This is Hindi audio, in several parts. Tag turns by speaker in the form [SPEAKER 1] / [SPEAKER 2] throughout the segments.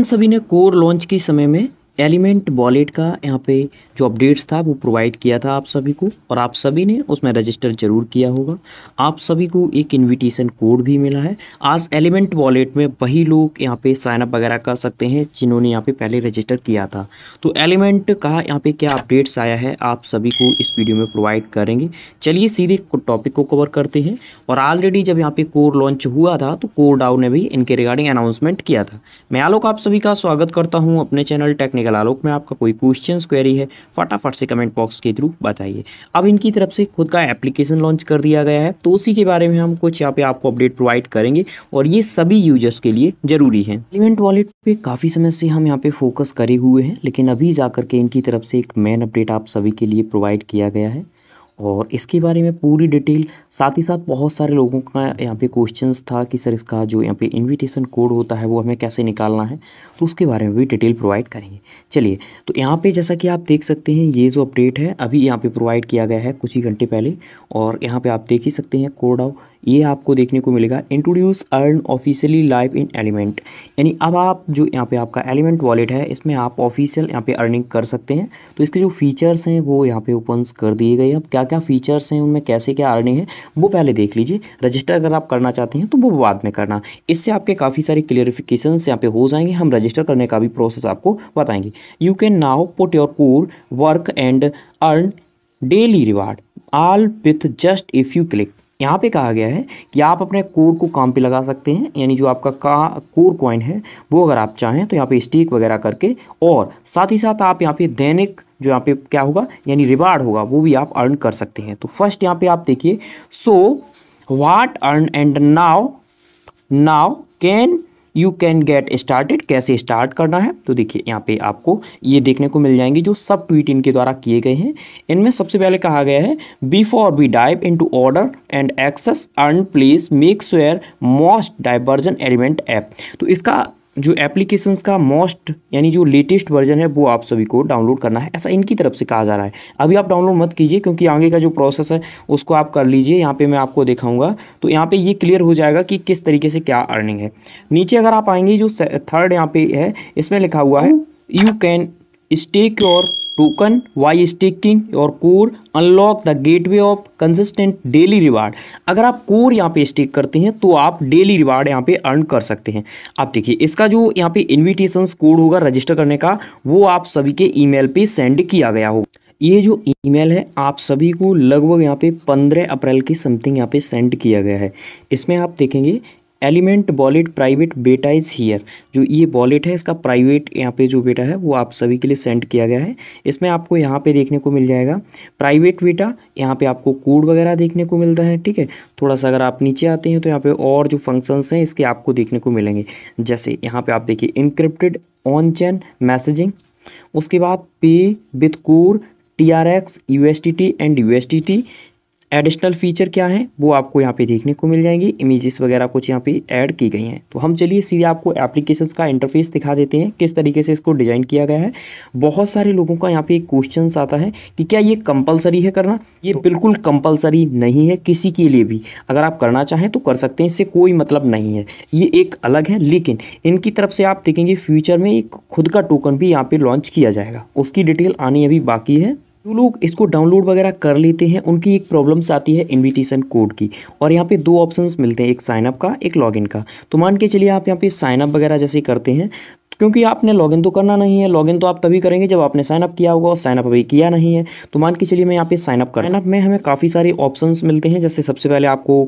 [SPEAKER 1] हम सभी ने कोर लॉन्च के समय में एलिमेंट वॉलेट का यहाँ पे जो अपडेट्स था वो प्रोवाइड किया था आप सभी को और आप सभी ने उसमें रजिस्टर जरूर किया होगा आप सभी को एक इनविटेशन कोड भी मिला है आज एलिमेंट वॉलेट में वही लोग यहाँ पे साइनअप वगैरह कर सकते हैं जिन्होंने यहाँ पे पहले रजिस्टर किया था तो एलिमेंट का यहाँ पे क्या अपडेट्स आया है आप सभी को इस वीडियो में प्रोवाइड करेंगे चलिए सीधे टॉपिक को कवर करते हैं और ऑलरेडी जब यहाँ पे कोर लॉन्च हुआ था तो कोर डाउ ने भी इनके रिगार्डिंग अनाउंसमेंट किया था मैं आलोक आप सभी का स्वागत करता हूँ अपने चैनल टेक्निकल टेक्निकल आलोक में आपका कोई क्वेश्चन क्वेरी है फटाफट से कमेंट बॉक्स के थ्रू बताइए अब इनकी तरफ से खुद का एप्लीकेशन लॉन्च कर दिया गया है तो उसी के बारे में हम कुछ यहाँ पे आपको अपडेट प्रोवाइड करेंगे और ये सभी यूजर्स के लिए जरूरी है एलिमेंट वॉलेट पे काफ़ी समय से हम यहाँ पे फोकस करे हुए हैं लेकिन अभी जाकर के इनकी तरफ से एक मेन अपडेट आप सभी के लिए प्रोवाइड किया गया है और इसके बारे में पूरी डिटेल साथ ही साथ बहुत सारे लोगों का यहाँ पे क्वेश्चंस था कि सर इसका जो यहाँ पे इनविटेशन कोड होता है वो हमें कैसे निकालना है तो उसके बारे में भी डिटेल प्रोवाइड करेंगे चलिए तो यहाँ पे जैसा कि आप देख सकते हैं ये जो अपडेट है अभी यहाँ पे प्रोवाइड किया गया है कुछ ही घंटे पहले और यहाँ पर आप देख ही सकते हैं कोड आउट ये आपको देखने को मिलेगा introduce earn officially live in element यानी अब आप जो यहाँ पे आपका एलिमेंट वॉलेट है इसमें आप ऑफिशियल यहाँ पे अर्निंग कर सकते हैं तो इसके जो फीचर्स हैं वो यहाँ पे ओपन कर दिए गए अब क्या क्या फीचर्स हैं उनमें कैसे क्या अर्निंग है वो पहले देख लीजिए रजिस्टर अगर आप करना चाहते हैं तो वो बाद में करना इससे आपके काफ़ी सारे क्लियरिफिकेशन यहाँ पे हो जाएंगे हम रजिस्टर करने का भी प्रोसेस आपको बताएंगे you can now put your core work and earn daily reward all with just if you click यहाँ पे कहा गया है कि आप अपने कोर को काम पे लगा सकते हैं यानी जो आपका का कोर कॉइन है वो अगर आप चाहें तो यहाँ पे स्टीक वगैरह करके और साथ ही साथ आप यहाँ पे दैनिक जो यहाँ पे क्या होगा यानी रिवार्ड होगा वो भी आप अर्न कर सकते हैं तो फर्स्ट यहाँ पे आप देखिए so what earn and now now can you can get started कैसे स्टार्ट करना है तो देखिए यहाँ पे आपको ये देखने को मिल जाएंगे जो सब ट्वीट इनके द्वारा किए गए हैं इनमें सबसे पहले कहा गया है before we dive into order and access earn please make sure most diversion element app तो इसका जो एप्लीकेशन का मोस्ट यानी जो लेटेस्ट वर्जन है वो आप सभी को डाउनलोड करना है ऐसा इनकी तरफ से कहा जा रहा है अभी आप डाउनलोड मत कीजिए क्योंकि आगे का जो प्रोसेस है उसको आप कर लीजिए यहाँ पे मैं आपको दिखाऊंगा तो यहाँ पे ये क्लियर हो जाएगा कि किस तरीके से क्या अर्निंग है नीचे अगर आप आएंगे जो थर्ड यहाँ पे है इसमें लिखा हुआ है you can stake your token via staking और core unlock the gateway of consistent daily reward अगर आप कोर यहाँ पे स्टिक करते हैं तो आप डेली रिवार्ड यहाँ पे अर्न कर सकते हैं आप देखिए इसका जो यहाँ पे इन्विटेशन कोड होगा रजिस्टर करने का वो आप सभी के ईमेल पे सेंड किया गया होगा ये जो ईमेल है आप सभी को लगभग यहाँ पे 15 अप्रैल के समथिंग यहाँ पे सेंड किया गया है इसमें आप देखेंगे element wallet private beta is here जो ये वॉलेट है इसका प्राइवेट यहाँ पे जो बेटा है वो आप सभी के लिए सेंड किया गया है इसमें आपको यहाँ पे देखने को मिल जाएगा प्राइवेट बेटा यहाँ पे आपको कोड वगैरह देखने को मिलता है ठीक है थोड़ा सा अगर आप नीचे आते हैं तो यहाँ पे और जो फंक्शंस हैं इसके आपको देखने को मिलेंगे जैसे यहाँ पर आप देखिए इनक्रिप्टेड ऑन चैन मैसेजिंग उसके बाद पे with core T R X U S T T and U S T T additional feature क्या है वो आपको यहाँ पे देखने को मिल जाएंगी इमेजेस वगैरह कुछ यहाँ पे ऐड की गई हैं तो हम चलिए सीधे आपको एप्लीकेशंस का इंटरफेस दिखा देते हैं किस तरीके से इसको डिज़ाइन किया गया है बहुत सारे लोगों का यहाँ पे एक क्वेश्चन आता है कि क्या ये कंपलसरी है करना ये तो- बिल्कुल कंपलसरी नहीं है किसी के लिए भी अगर आप करना चाहें तो कर सकते हैं इससे कोई मतलब नहीं है ये एक अलग है लेकिन इनकी तरफ से आप देखेंगे फ्यूचर में एक खुद का टोकन भी यहाँ पर लॉन्च किया जाएगा उसकी डिटेल आनी अभी बाकी है जो लोग इसको डाउनलोड वगैरह कर लेते हैं उनकी एक प्रॉब्लम्स आती है इनविटेशन कोड की और यहाँ पे दो ऑप्शंस मिलते हैं एक साइनअप का एक लॉगिन का तो मान के चलिए आप यहाँ पे साइनअप वगैरह जैसे करते हैं क्योंकि आपने लॉगिन तो करना नहीं है लॉगिन तो आप तभी करेंगे जब आपने साइनअप किया होगा और साइनअप अभी किया नहीं है तो मान के चलिए मैं यहाँ पे साइनअप कर साइनअप में हमें काफ़ी सारे ऑप्शन मिलते हैं जैसे सबसे पहले आपको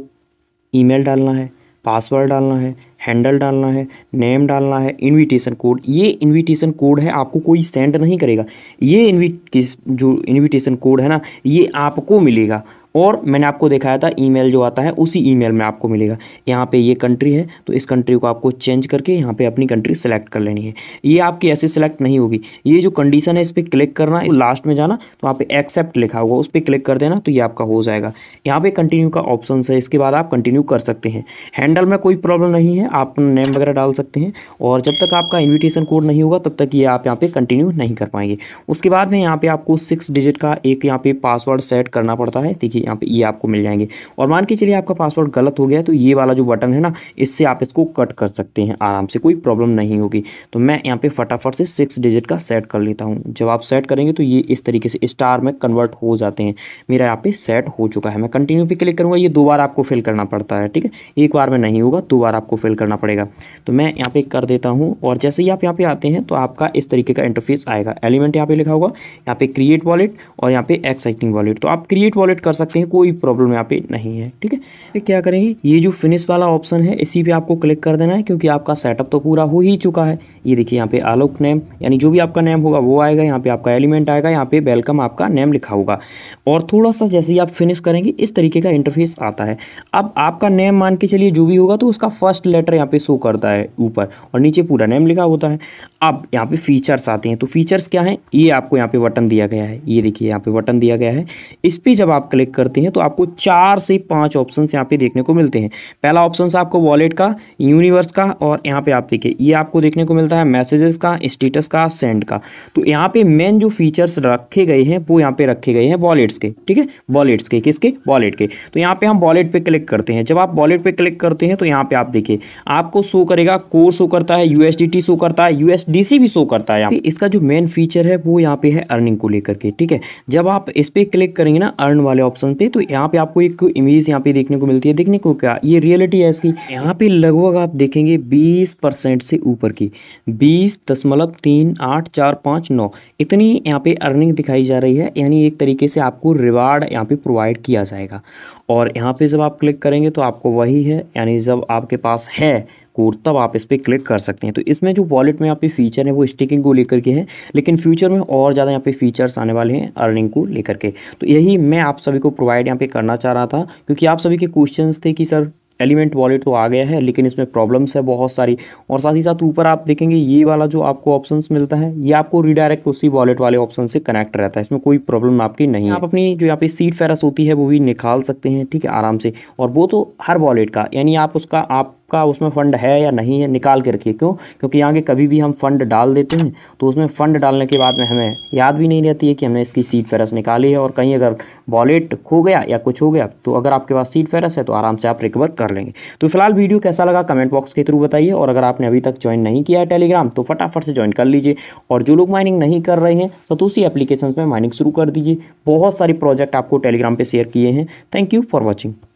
[SPEAKER 1] ई डालना है पासवर्ड डालना है हैंडल डालना है नेम डालना है इनविटेशन कोड ये इनविटेशन कोड है आपको कोई सेंड नहीं करेगा ये इनविट जो इनविटेशन कोड है ना ये आपको मिलेगा और मैंने आपको दिखाया था ईमेल जो आता है उसी ईमेल में आपको मिलेगा यहाँ पे ये कंट्री है तो इस कंट्री को आपको चेंज करके यहाँ पे अपनी कंट्री सेलेक्ट कर लेनी है ये आपकी ऐसे सेलेक्ट नहीं होगी ये जो कंडीशन है इस पर क्लिक करना है लास्ट में जाना तो वहाँ पे एक्सेप्ट लिखा होगा उस पर क्लिक कर देना तो ये आपका हो जाएगा यहाँ पर कंटिन्यू का ऑप्शन है इसके बाद आप कंटिन्यू कर सकते हैं हैंडल में कोई प्रॉब्लम नहीं है आप नेम वगैरह डाल सकते हैं और जब तक आपका इन्विटेशन कोड नहीं होगा तब तक ये आप यहाँ पे कंटिन्यू नहीं कर पाएंगे उसके बाद में यहाँ पे आपको सिक्स डिजिट का एक यहाँ पे पासवर्ड सेट करना पड़ता है देखिए यहाँ पे ये आपको मिल जाएंगे और मान के चलिए आपका पासवर्ड गलत हो गया तो ये वाला जो बटन है ना इससे आप इसको कट कर सकते हैं आराम से कोई प्रॉब्लम नहीं होगी तो मैं यहाँ पर फटाफट से सिक्स डिजिट का सेट कर लेता हूँ जब आप सेट करेंगे तो ये इस तरीके से स्टार में कन्वर्ट हो जाते हैं मेरा यहाँ पर सेट हो चुका है मैं कंटिन्यू पर क्लिक करूँगा ये दो बार आपको फिल करना पड़ता है ठीक है एक बार में नहीं होगा दो बार आपको फिल करना पड़ेगा तो मैं यहाँ पे कर देता हूँ और जैसे ही आप यहाँ पे आते हैं तो आपका इस तरीके का इंटरफेस आएगा एलिमेंट यहाँ पे लिखा होगा यहाँ पे क्रिएट वॉलेट और यहाँ पे एक्साइटिंग वॉलेट तो आप क्रिएट वॉलेट कर सकते हैं कोई प्रॉब्लम यहाँ पे नहीं है ठीक है क्या करेंगे ये जो फिनिश वाला ऑप्शन है इसी पर आपको क्लिक कर देना है क्योंकि आपका सेटअप तो पूरा हो ही चुका है ये देखिए यहाँ पे आलोक नेम यानी जो भी आपका नेम होगा वो आएगा यहाँ पे आपका एलिमेंट आएगा यहाँ पे वेलकम आपका नेम लिखा होगा और थोड़ा सा जैसे ही आप फिनिश करेंगे इस तरीके का इंटरफेस आता है अब आपका नेम मान के चलिए जो भी होगा तो उसका फर्स्ट लेटर कैलेंडर यहाँ पे शो करता है ऊपर और नीचे पूरा नेम लिखा होता है अब यहाँ पे फीचर्स आते हैं तो फीचर्स क्या हैं ये आपको यहाँ पे बटन दिया गया है ये देखिए यहाँ पे बटन दिया गया है इस पर जब आप क्लिक करते हैं तो आपको चार से पाँच ऑप्शन यहाँ पे देखने को मिलते हैं पहला ऑप्शन आपको वॉलेट का यूनिवर्स का और यहाँ पे आप देखिए ये आपको देखने को मिलता है मैसेजेस का स्टेटस का सेंड का तो यहाँ पे मेन जो फीचर्स रखे गए हैं वो यहाँ पे रखे गए हैं वॉलेट्स के ठीक है वॉलेट्स के किसके वॉलेट के तो यहाँ पे हम वॉलेट पे क्लिक करते हैं जब आप वॉलेट पे क्लिक करते हैं तो यहाँ पे आप देखिए आपको शो करेगा कोर शो करता है यूएसडीटी शो करता है यूएसडीसी भी शो करता है इसका जो मेन फीचर है वो यहाँ पे है अर्निंग को लेकर के ठीक है जब आप इस पर क्लिक करेंगे ना अर्न वाले ऑप्शन पे तो यहाँ पे आपको एक इमेज यहाँ पे देखने को मिलती है देखने को क्या ये रियलिटी है इसकी यहाँ पे लगभग आप देखेंगे बीस परसेंट से ऊपर की बीस दशमलव तीन आठ चार पाँच नौ इतनी यहाँ पे अर्निंग दिखाई जा रही है यानी एक तरीके से आपको रिवार्ड यहाँ पे प्रोवाइड किया जाएगा और यहाँ पे जब आप क्लिक करेंगे तो आपको वही है यानी जब आपके पास है है कोड तब आप इस पर क्लिक कर सकते हैं तो इसमें जो वॉलेट में यहाँ पे फीचर है वो स्टिकिंग को लेकर के है लेकिन फ्यूचर में और ज़्यादा यहाँ पे फीचर्स आने वाले हैं अर्निंग को लेकर के तो यही मैं आप सभी को प्रोवाइड यहाँ पे करना चाह रहा था क्योंकि आप सभी के क्वेश्चन थे कि सर एलिमेंट वॉलेट तो आ गया है लेकिन इसमें प्रॉब्लम्स है बहुत सारी और साथ ही साथ ऊपर आप देखेंगे ये वाला जो आपको ऑप्शन मिलता है ये आपको रिडायरेक्ट उसी वॉलेट वाले ऑप्शन से कनेक्ट रहता है इसमें कोई प्रॉब्लम आपकी नहीं है आप अपनी जो यहाँ पे सीट फेरस होती है वो भी निकाल सकते हैं ठीक है आराम से और वो तो हर वॉलेट का यानी आप उसका आप आपका उसमें फ़ंड है या नहीं है निकाल के रखिए क्यों क्योंकि यहाँ के कभी भी हम फ़ंड डाल देते हैं तो उसमें फ़ंड डालने के बाद में हमें याद भी नहीं रहती है कि हमने इसकी सीट फेरस निकाली है और कहीं अगर वॉलेट खो गया या कुछ हो गया तो अगर आपके पास सीट फेरस है तो आराम से आप रिकवर कर लेंगे तो फिलहाल वीडियो कैसा लगा कमेंट बॉक्स के थ्रू बताइए और अगर आपने अभी तक ज्वाइन नहीं किया है टेलीग्राम तो फटाफट से ज्वाइन कर लीजिए और जो लोग माइनिंग नहीं कर रहे हैं सतोसी एप्लीकेशन में माइनिंग शुरू कर दीजिए बहुत सारे प्रोजेक्ट आपको टेलीग्राम पर शेयर किए हैं थैंक यू फॉर वॉचिंग